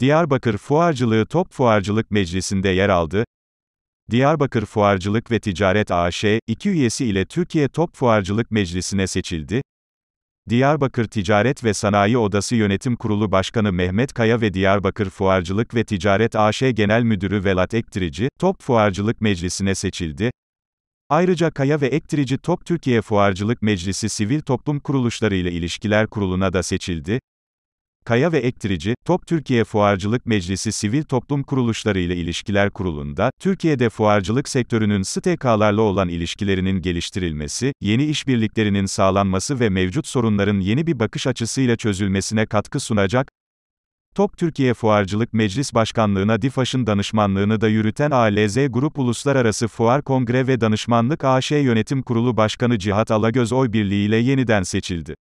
Diyarbakır Fuarcılığı Top Fuarcılık Meclisi'nde yer aldı. Diyarbakır Fuarcılık ve Ticaret AŞ, iki üyesi ile Türkiye Top Fuarcılık Meclisi'ne seçildi. Diyarbakır Ticaret ve Sanayi Odası Yönetim Kurulu Başkanı Mehmet Kaya ve Diyarbakır Fuarcılık ve Ticaret AŞ Genel Müdürü Velat Ektirici, Top Fuarcılık Meclisi'ne seçildi. Ayrıca Kaya ve Ektirici Top Türkiye Fuarcılık Meclisi Sivil Toplum Kuruluşları ile İlişkiler Kurulu'na da seçildi. Kaya ve Ektirici, Top Türkiye Fuarcılık Meclisi Sivil Toplum Kuruluşları ile İlişkiler Kurulu'nda, Türkiye'de fuarcılık sektörünün STK'larla olan ilişkilerinin geliştirilmesi, yeni işbirliklerinin sağlanması ve mevcut sorunların yeni bir bakış açısıyla çözülmesine katkı sunacak, Top Türkiye Fuarcılık Meclis Başkanlığı'na DİFAŞ'ın danışmanlığını da yürüten ALZ Grup Uluslararası Fuar Kongre ve Danışmanlık AŞ Yönetim Kurulu Başkanı Cihat Alagöz oy birliğiyle yeniden seçildi.